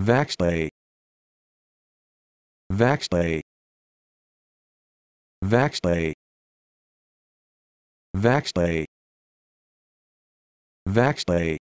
Vaxley. Vaxley. Vaxley. Vaxley. Vaxley.